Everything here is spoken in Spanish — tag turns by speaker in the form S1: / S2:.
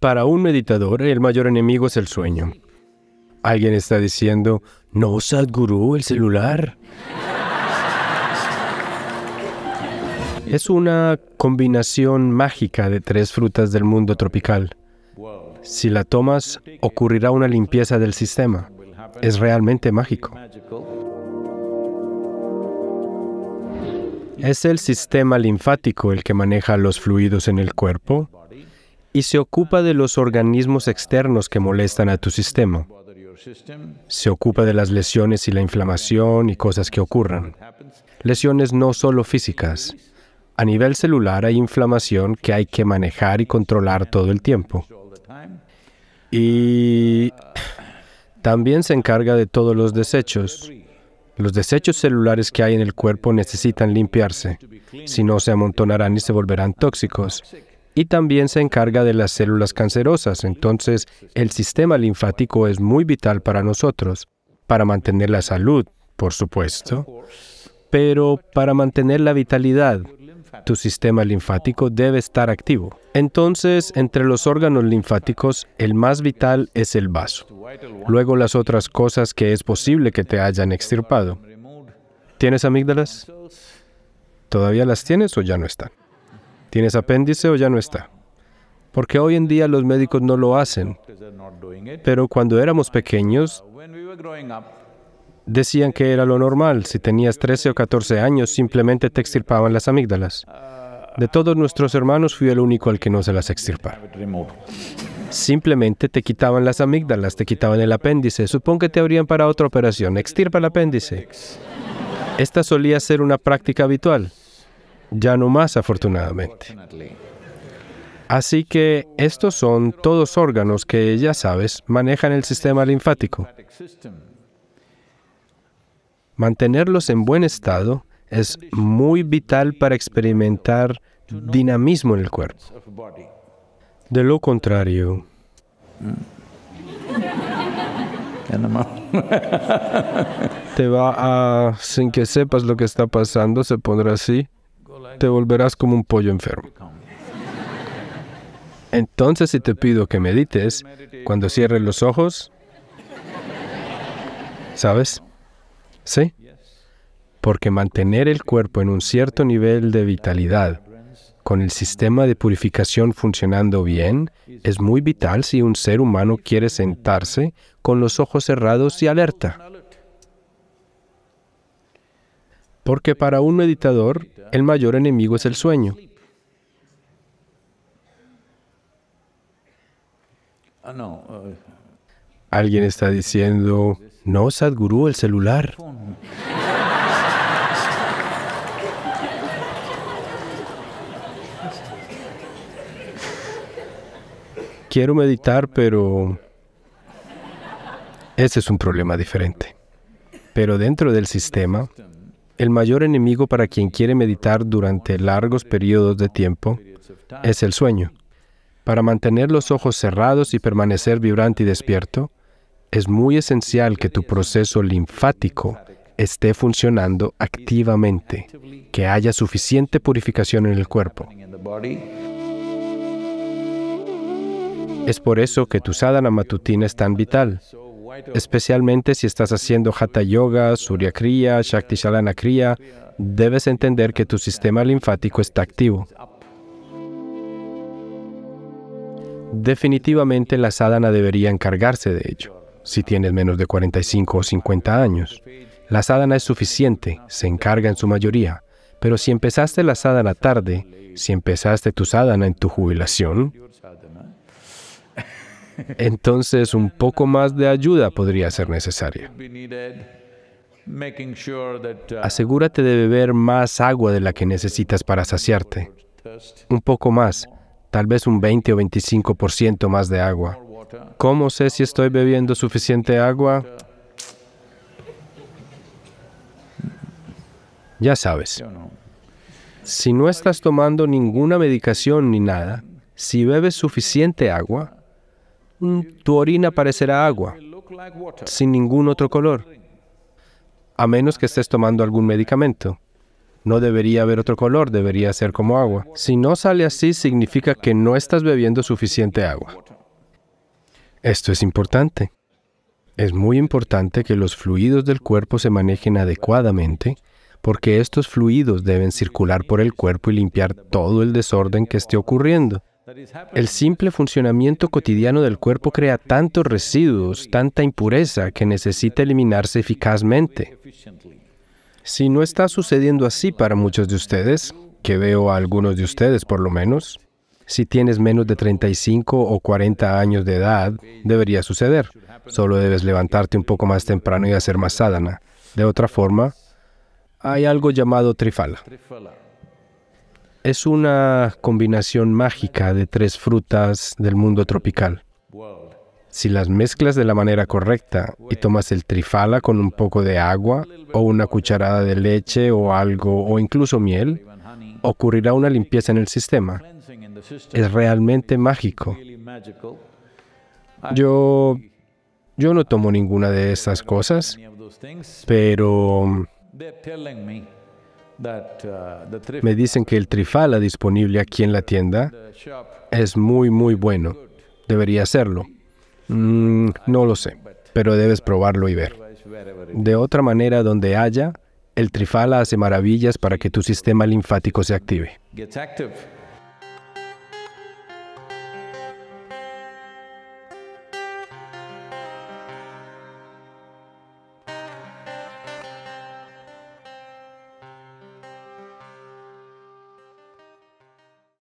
S1: Para un meditador, el mayor enemigo es el sueño. Alguien está diciendo, no, Sadhguru, el celular. es una combinación mágica de tres frutas del mundo tropical. Si la tomas, ocurrirá una limpieza del sistema. Es realmente mágico. Es el sistema linfático el que maneja los fluidos en el cuerpo y se ocupa de los organismos externos que molestan a tu sistema. Se ocupa de las lesiones y la inflamación y cosas que ocurran. Lesiones no solo físicas. A nivel celular hay inflamación que hay que manejar y controlar todo el tiempo. Y también se encarga de todos los desechos. Los desechos celulares que hay en el cuerpo necesitan limpiarse, si no se amontonarán y se volverán tóxicos, y también se encarga de las células cancerosas. Entonces, el sistema linfático es muy vital para nosotros, para mantener la salud, por supuesto, pero para mantener la vitalidad, tu sistema linfático debe estar activo. Entonces, entre los órganos linfáticos, el más vital es el vaso. Luego las otras cosas que es posible que te hayan extirpado. ¿Tienes amígdalas? ¿Todavía las tienes o ya no están? ¿Tienes apéndice o ya no está? Porque hoy en día los médicos no lo hacen. Pero cuando éramos pequeños, decían que era lo normal. Si tenías 13 o 14 años, simplemente te extirpaban las amígdalas. De todos nuestros hermanos fui el único al que no se las extirparon. Simplemente te quitaban las amígdalas, te quitaban el apéndice. Supón que te abrían para otra operación. Extirpa el apéndice. Esta solía ser una práctica habitual ya no más afortunadamente. Así que estos son todos órganos que, ya sabes, manejan el sistema linfático. Mantenerlos en buen estado es muy vital para experimentar dinamismo en el cuerpo. De lo contrario... Te va a, sin que sepas lo que está pasando, se pondrá así te volverás como un pollo enfermo. Entonces, si te pido que medites, cuando cierres los ojos, ¿sabes? ¿Sí? Porque mantener el cuerpo en un cierto nivel de vitalidad, con el sistema de purificación funcionando bien, es muy vital si un ser humano quiere sentarse con los ojos cerrados y alerta. Porque para un meditador, el mayor enemigo es el sueño. Ah, eh. Alguien está diciendo, no, Sadhguru, el celular. Quiero meditar, pero ese es un problema diferente. Pero dentro del sistema, el mayor enemigo para quien quiere meditar durante largos periodos de tiempo es el sueño. Para mantener los ojos cerrados y permanecer vibrante y despierto, es muy esencial que tu proceso linfático esté funcionando activamente, que haya suficiente purificación en el cuerpo. Es por eso que tu sadhana matutina es tan vital, especialmente si estás haciendo Hatha Yoga, Surya Kriya, Shakti Shalana Kriya, debes entender que tu sistema linfático está activo. Definitivamente la sadhana debería encargarse de ello, si tienes menos de 45 o 50 años. La sadhana es suficiente, se encarga en su mayoría. Pero si empezaste la sadhana tarde, si empezaste tu sadhana en tu jubilación, entonces un poco más de ayuda podría ser necesaria. Uh, Asegúrate de beber más agua de la que necesitas para saciarte. Un poco más, tal vez un 20 o 25% más de agua. ¿Cómo sé si estoy bebiendo suficiente agua? Ya sabes. Si no estás tomando ninguna medicación ni nada, si bebes suficiente agua, tu orina parecerá agua, sin ningún otro color, a menos que estés tomando algún medicamento. No debería haber otro color, debería ser como agua. Si no sale así, significa que no estás bebiendo suficiente agua. Esto es importante. Es muy importante que los fluidos del cuerpo se manejen adecuadamente porque estos fluidos deben circular por el cuerpo y limpiar todo el desorden que esté ocurriendo. El simple funcionamiento cotidiano del cuerpo crea tantos residuos, tanta impureza que necesita eliminarse eficazmente. Si no está sucediendo así para muchos de ustedes, que veo a algunos de ustedes por lo menos, si tienes menos de 35 o 40 años de edad, debería suceder. Solo debes levantarte un poco más temprano y hacer más sadhana. De otra forma, hay algo llamado trifala es una combinación mágica de tres frutas del mundo tropical. Si las mezclas de la manera correcta y tomas el trifala con un poco de agua o una cucharada de leche o algo o incluso miel, ocurrirá una limpieza en el sistema. Es realmente mágico. Yo yo no tomo ninguna de esas cosas, pero Uh, Me dicen que el trifala disponible aquí en la tienda es muy, muy bueno. Debería serlo. Mm, no lo sé, pero debes probarlo y ver. De otra manera, donde haya, el trifala hace maravillas para que tu sistema linfático se active.